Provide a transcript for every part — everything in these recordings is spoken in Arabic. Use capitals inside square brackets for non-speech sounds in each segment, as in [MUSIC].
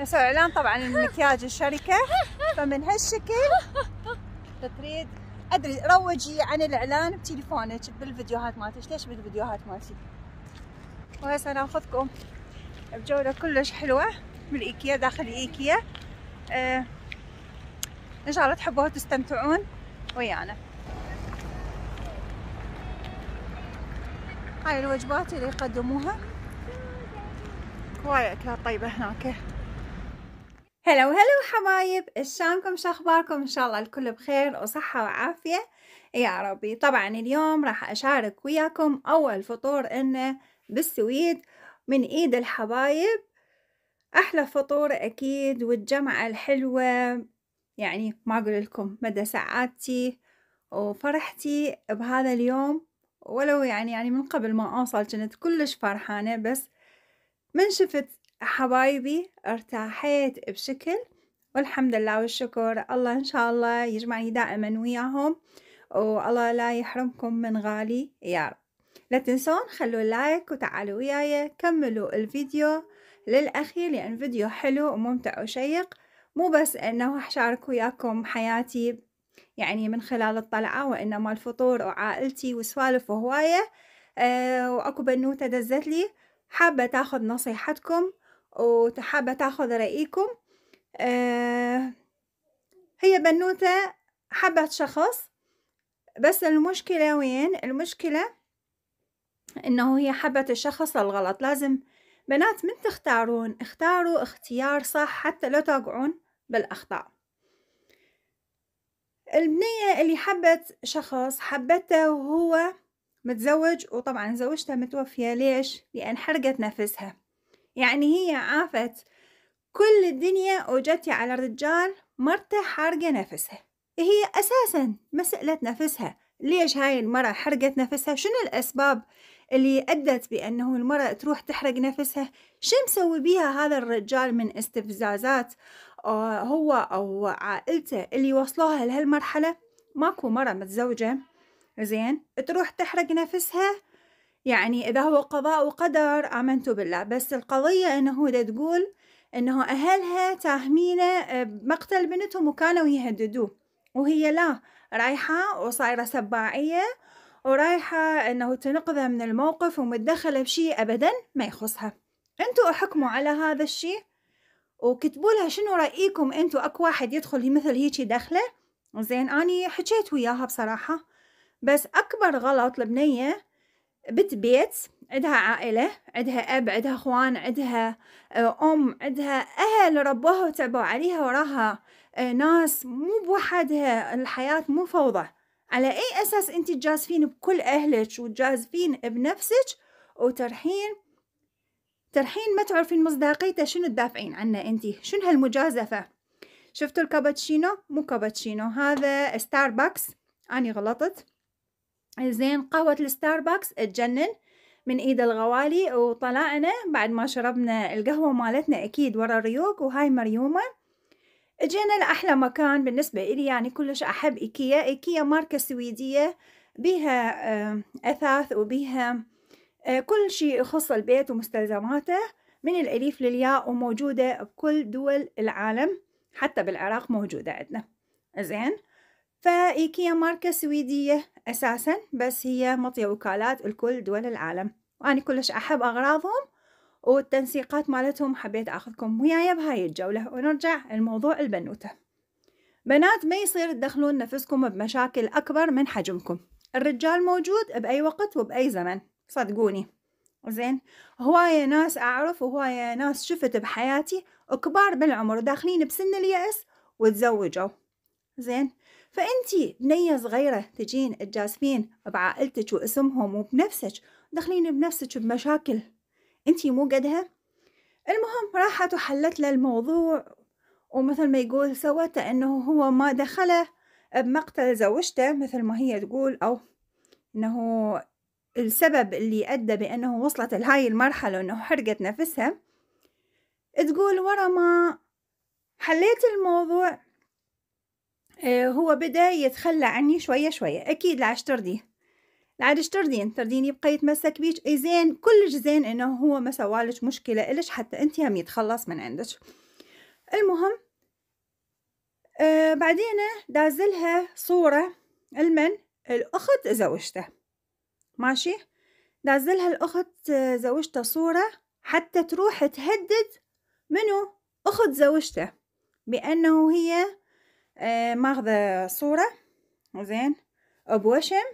نسوي اعلان طبعا المكياج الشركه فمن هالشكل تريد ادري روجي عن الاعلان بتليفونك بالفيديوهات مالتك ليش بالفيديوهات مالتي وهسه ناخذكم بجوله كلش حلوه من ايكيا داخل ايكيا آه، ان شاء الله تحبوها تستمتعون ويانا هاي الوجبات اللي يقدموها هواي اكلات طيبه هناك هلا وهلا حبايب شلونكم شخباركم ان شاء الله الكل بخير وصحة وعافية يا ربي طبعا اليوم راح اشارك وياكم اول فطور لنا بالسويد من ايد الحبايب احلى فطور اكيد والجمعة الحلوة يعني ما اقول لكم مدى سعادتي وفرحتي بهذا اليوم ولو يعني يعني من قبل ما اوصل كنت كلش فرحانة بس من شفت حبايبي ارتاحت بشكل والحمد لله والشكر الله إن شاء الله يجمعني دائما وياهم والله لا يحرمكم من غالي يا رب لا تنسون خلوا لايك وتعالوا وياي كملوا الفيديو للأخير لأن فيديو حلو وممتع وشيق مو بس أنه حشارك وياكم حياتي يعني من خلال الطلعة وإنما الفطور وعائلتي وسوالف وهواية أه وأكو بنوتة دزت لي حابة تاخذ نصيحتكم وحابة تاخذ رأيكم آه، هي بنوتة حبت شخص بس المشكلة وين المشكلة انه هي حبت الشخص الغلط لازم بنات من تختارون اختاروا اختيار صح حتى لا تقعون بالاخطاء البنية اللي حبت شخص حبته وهو متزوج وطبعا زوجته متوفية ليش؟ لأن حرقت نفسها يعني هي عافت كل الدنيا وجتي على الرجال مرته حارقة نفسها هي أساسا ما سألت نفسها ليش هاي المرأة حرقت نفسها شنو الأسباب اللي أدت بأنه المرأة تروح تحرق نفسها شو مسوي بيها هذا الرجال من استفزازات هو أو عائلته اللي وصلوها لهالمرحلة ماكو مرة متزوجة زين تروح تحرق نفسها يعني إذا هو قضاء وقدر آمنت بالله بس القضية إنه دا تقول إنه أهلها تاهمينه آه، بمقتل بنتهم وكانوا يهددوه وهي لا رايحة وصايرة سباعية ورايحة إنه تنقذه من الموقف ومتدخلة بشيء أبدا ما يخصها أنتوا أحكموا على هذا الشيء وكتبوا لها شنو رأيكم أنتوا أكو واحد يدخل مثل هيجي دخلة زين أني حكيت وياها بصراحة بس أكبر غلط البنية بت بيت عندها عائلة عندها أب عندها أخوان عندها آه، أم عندها أهل ربوها وتعبوا عليها وراها آه، ناس مو بوحدها الحياة مو فوضى على أي أساس أنت تجازفين بكل أهلك وتجازفين بنفسك وترحين ترحين ما تعرفين مصداقيته شنو تدافعين عنه أنت شنو هالمجازفة شفتوا الكابتشينو مو كابتشينو هذا ستاربكس أنا غلطت زين قهوة الستاربكس تجنن من ايد الغوالي وطلعنا بعد ما شربنا القهوة مالتنا اكيد ورا ريوك وهاي مريومة اجينا لأحلى مكان بالنسبة إلي يعني كلش أحب إيكيا إيكيا ماركة سويدية بيها آه، أثاث وبيها آه، كل شيء يخص البيت ومستلزماته من الأليف للياء وموجودة بكل دول العالم حتى بالعراق موجودة عندنا زين فإيكيا ماركة سويدية أساسا بس هي مطية وكالات لكل دول العالم وأنا كلش أحب أغراضهم والتنسيقات مالتهم حبيت أخذكم وياي بهاي الجولة ونرجع الموضوع البنوتة بنات ما يصير تدخلون نفسكم بمشاكل أكبر من حجمكم الرجال موجود بأي وقت وبأي زمن صدقوني زين هواية ناس أعرف وهواية ناس شفت بحياتي كبار بالعمر داخلين بسن اليأس وتزوجوا زين فانتي بنية صغيرة تجين تجاسمين بعائلتك واسمهم وبنفسك دخلين بنفسك بمشاكل انتي مو قدها المهم راحت وحلت له الموضوع ومثل ما يقول سوته انه هو ما دخله بمقتل زوجته مثل ما هي تقول او انه السبب اللي ادى بانه وصلت لهاي المرحلة انه حرقت نفسها تقول ورا ما حليت الموضوع آه، هو بدا يتخلى عني شوية شوية أكيد لعش ترضي لعدش ترضين ترضين يبقى يتمسك بيك زين كلش زين انه هو ما سوالك مشكلة إلش حتى انت هم يتخلص من عندك المهم آه بعدين دازلها صورة المن الأخت زوجته ماشي دازلها الأخت زوجته صورة حتى تروح تهدد منو أخت زوجته بأنه هي آه، ماخذه صوره زين بوشم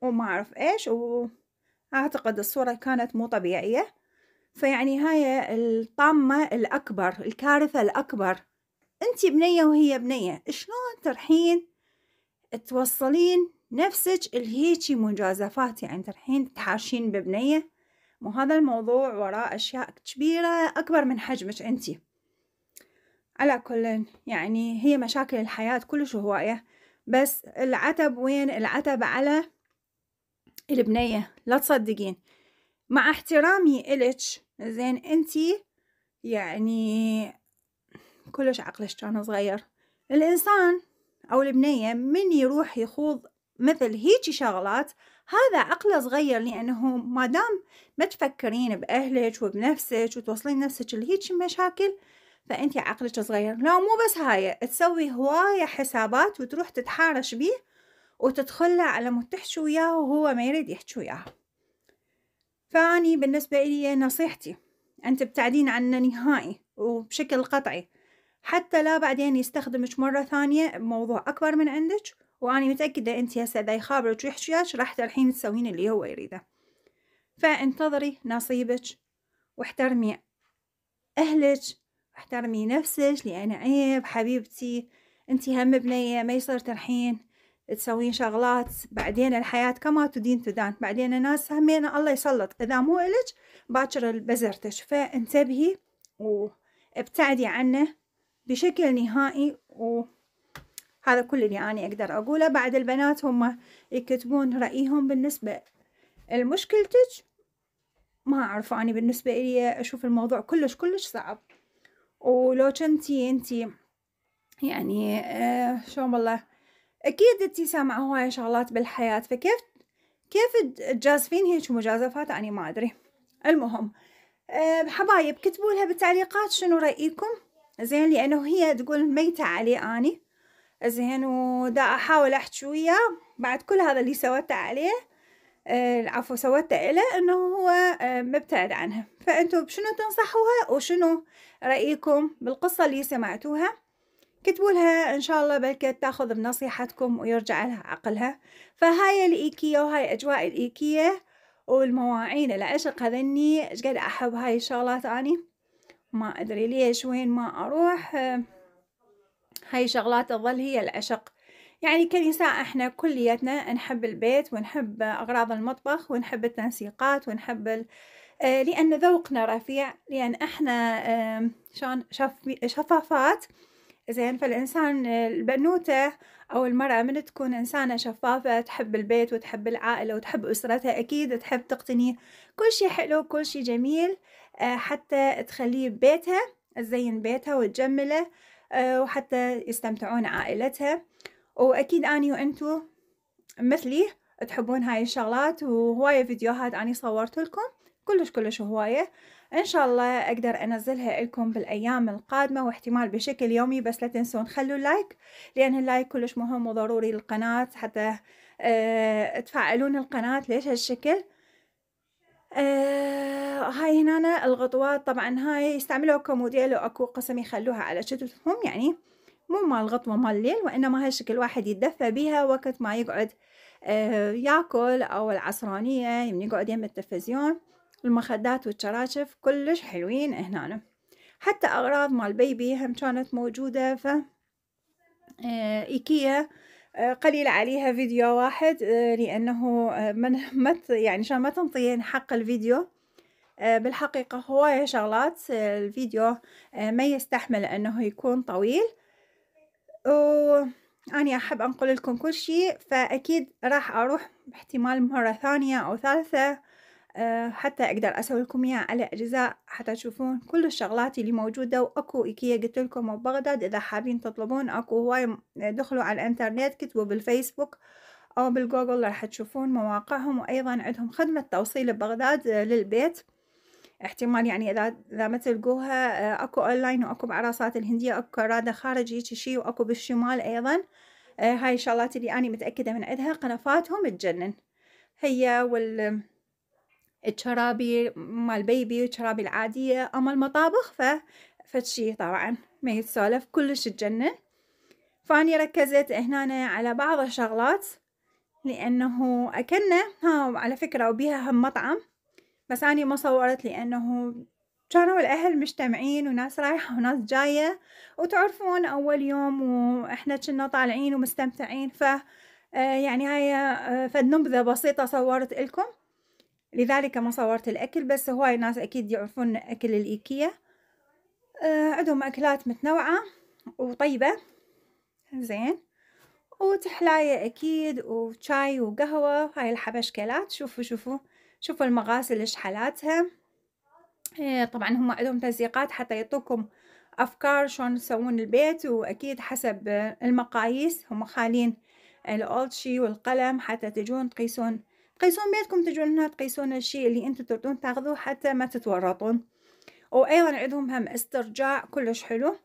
وما اعرف ايش واعتقد الصوره كانت مو طبيعيه فيعني هاي الطامه الاكبر الكارثه الاكبر انت بنيه وهي بنيه شلون ترحين توصلين نفسك لهيجي مجازفات يعني ترحين تحاشين ببنيه مو هذا الموضوع وراء اشياء كبيره اكبر من حجمك انتي على كل يعني هي مشاكل الحياة كلش هواية بس العتب وين العتب على البنية لا تصدقين مع احترامي إلك زين انتي يعني كلش عقلش كان صغير الإنسان أو البنية من يروح يخوض مثل هيجي شغلات هذا عقله صغير لأنه ما دام ما تفكرين بأهلك وبنفسك وتوصلين نفسك لهيجي مشاكل فأنت عقلك صغير لا مو بس هاي تسوي هواية حسابات وتروح تتحارش بيه وتدخله على مود وياه وهو ما يريد يحكي وياه فأني بالنسبة إلي نصيحتي أنت بتعدين عنا نهائي وبشكل قطعي حتى لا بعدين يستخدمك مرة ثانية بموضوع أكبر من عندك وأني متأكدة أنت هسه إذا يخابرك ويحكي وياك راح تلحين تسوين اللي هو يريده فانتظري نصيبك واحترمي أهلك احترمي نفسك لأن عيب إيه، حبيبتي انتي هم بنية ما يصير ترحين تسوين شغلات بعدين الحياة كما تدين تدان بعدين الناس همين الله يسلط إذا مو إلك باكر بزرتش فانتبهي وابتعدي عنه بشكل نهائي وهذا كل اللي أنا أقدر أقوله بعد البنات هم يكتبون رأيهم بالنسبة لمشكلتك ما أعرف أنا بالنسبة لي أشوف الموضوع كلش كلش صعب ولو كنتي انتي يعني آه شلون والله اكيد انتي سامعه هواي شغلات بالحياه فكيف كيف تجازفين هيك مجازفات اني ما ادري المهم أه حبايب كتبوا لها بالتعليقات شنو رايكم زين لانه هي تقول ميتة عليه اني زين ودا احاول احكي وياه بعد كل هذا اللي سوته عليه أه عفوا سوته له انه هو أه مبتعد عنها فانتم شنو تنصحوها وشنو رأيكم بالقصة اللي سمعتوها كتبوا لها إن شاء الله بلكي تاخذ بنصيحتكم ويرجع لها عقلها فهاي الإيكية وهاي أجواء الإيكية والمواعين العشق هذني ايش قد أحب هاي الشغلات أني ما أدري ليش وين ما أروح هاي شغلات تظل هي العشق يعني كنساء احنا كليتنا نحب البيت ونحب أغراض المطبخ ونحب التنسيقات ونحب ال... آه، لأن ذوقنا رفيع لأن احنا شان شفافات زين فالإنسان آه، البنوتة أو المرأة من تكون إنسانة شفافة تحب البيت وتحب العائلة وتحب أسرتها أكيد تحب تقتني كل شي حلو كل شي جميل آه، حتى تخليه ببيتها تزين بيتها وتجمله وحتى يستمتعون عائلتها وأكيد أني وأنتو مثلي تحبون هاي الشغلات وهواية فيديوهات أني صورت لكم كلش كلش هواية ان شاء الله اقدر انزلها لكم بالايام القادمة واحتمال بشكل يومي بس لا تنسون خلوا لايك لان اللايك كلش مهم وضروري للقناة حتى أه تفعلون القناة ليش هالشكل آه هاي هنا الغطوات طبعا هاي يستعملوها كموديل واكو قسم يخلوها على شتتهم يعني مو مال غطوة مال الليل وإنما هالشكل واحد يتدفى بيها وقت ما يقعد آه ياكل أو العصرانية يقعد يم التلفزيون المخدات والشراشف كلش حلوين هنا حتى أغراض مال بيبي هم كانت موجودة ف آه، إيكيا آه، قليل عليها فيديو واحد آه، لأنه من مت يعني عشان ما تنطين حق الفيديو بالحقيقة هواية شغلات الفيديو ما يستحمل أنه يكون طويل وأني أحب أنقل لكم كل شيء فأكيد راح أروح باحتمال مرة ثانية أو ثالثة آه، حتى أقدر أسوي لكم إياه على أجزاء حتى تشوفون كل الشغلات اللي موجودة وأكو إيكيا قلت لكم ببغداد إذا حابين تطلبون أكو هواي دخلوا على الإنترنت كتبوا بالفيسبوك أو بالجوجل راح تشوفون مواقعهم وأيضا عندهم خدمة توصيل ببغداد آه، للبيت احتمال يعني إذا إذا ما تلقوها آه، أكو أونلاين وأكو بعراسات الهندية أكو كرادة خارج هيجي شي وأكو بالشمال أيضا هاي الشغلات اللي أنا متأكدة من عندها قنفاتهم تجنن هي وال الشرابي مال بيبي والشرابي العادية أما المطابخ فتشي طبعا ما يتسولف كلش تجنن فاني ركزت هنا على بعض الشغلات لأنه أكلنا ها على فكرة وبيها هم مطعم بس أنا ما صورت لأنه كانوا الأهل مجتمعين وناس رايحة وناس جاية وتعرفون أول يوم وإحنا كنا طالعين ومستمتعين ف آه، يعني هاي آه، فد نبذة بسيطة صورت لكم لذلك ما صورت الأكل بس هواي ناس أكيد يعرفون أكل الإيكيا آه، عندهم أكلات متنوعة وطيبة زين وتحلاية أكيد وشاي وقهوة هاي الحبشكلات شوفوا شوفوا شوفوا المغاسل إيش حالاتها آه، طبعا هم عندهم تزيقات حتى يعطوكم أفكار شلون تسوون البيت وأكيد حسب المقاييس هم خالين الأولشي والقلم حتى تجون تقيسون تقيسون بيتكم تجون هنا تقيسون الشيء اللي انتم تردون تاخذوه حتى ما تتورطون وايضا عندهم هم استرجاع كلش حلو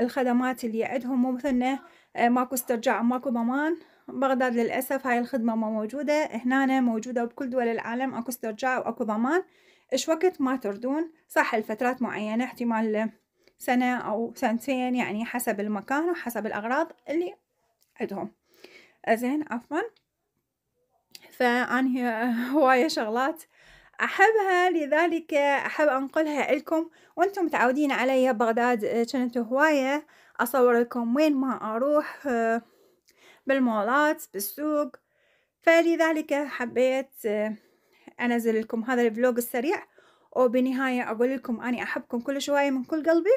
الخدمات اللي عندهم مو مثلنا آه، ماكو استرجاع ماكو ضمان بغداد للأسف هاي الخدمة ما موجودة هنا موجودة بكل دول العالم أكو استرجاع وأكو ضمان إش وقت ما تردون صح الفترات معينة احتمال سنة أو سنتين يعني حسب المكان وحسب الأغراض اللي عندهم آه، زين عفواً فأني [LAUGHS] هواية شغلات أحبها لذلك أحب أنقلها لكم وأنتم متعودين علي بغداد آه، كانت هواية أصور لكم وين ما أروح آه، بالمولات بالسوق فلذلك حبيت آه، أنزل لكم هذا الفلوج السريع وبنهاية أقول لكم أني أحبكم كل شوية من كل قلبي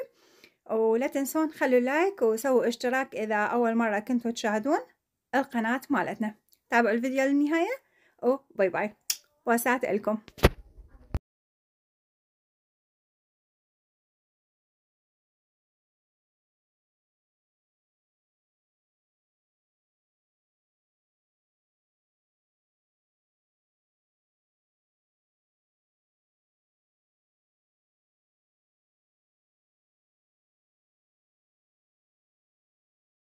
ولا تنسون خلوا لايك وسووا اشتراك إذا أول مرة كنتوا تشاهدون القناة مالتنا تابعوا الفيديو للنهاية وباي باي وساعة لكم